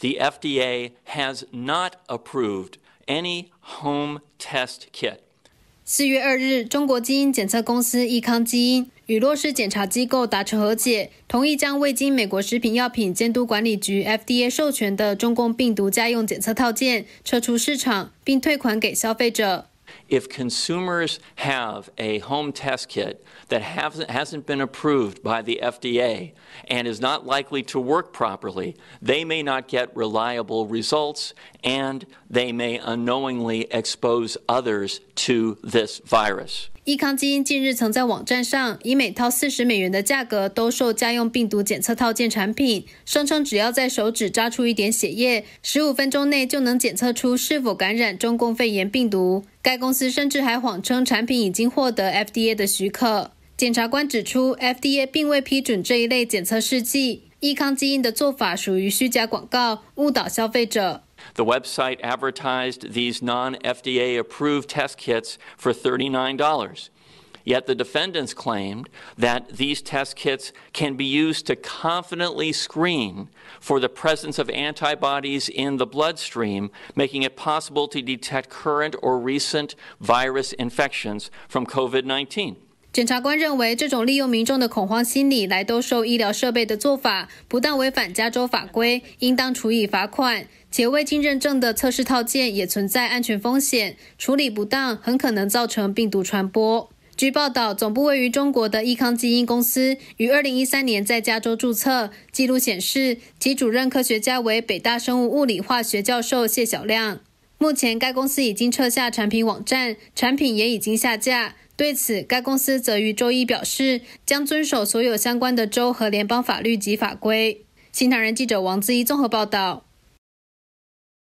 The FDA has not approved any home test kit. 四月二日，中国基因检测公司益康基因与洛氏检查机构达成和解，同意将未经美国食品药品监督管理局 FDA 授权的中共病毒家用检测套件撤出市场，并退款给消费者。if consumers have a home test kit that hasn't, been approved by the FDA and is not likely to work properly, they may not get reliable results and they may unknowingly expose others to this virus. 益康基因近日曾在网站上以每套四十美元的价格兜售家用病毒检测套件产品，声称只要在手指扎出一点血液，十五分钟内就能检测出是否感染中共肺炎病毒。该公司甚至还谎称产品已经获得 FDA 的许可。检察官指出，FDA 并未批准这一类检测试剂。益康基因的做法属于虚假广告，误导消费者。The website advertised these non-FDA approved test kits for $39. Yet the defendants claimed that these test kits can be used to confidently screen for the presence of antibodies in the bloodstream, making it possible to detect current or recent virus infections from COVID 19. 检察官认为，这种利用民众的恐慌心理来兜售医疗设备的做法，不但违反加州法规，应当处以罚款；且未经认证的测试套件也存在安全风险，处理不当很可能造成病毒传播。据报道，总部位于中国的益康基因公司于二零一三年在加州注册，记录显示其主任科学家为北大生物物理化学教授谢晓亮。目前，该公司已经撤下产品网站，产品也已经下架。对此，该公司则于周一表示，将遵守所有相关的州和联邦法律及法规。新唐人记者王自一综合报道。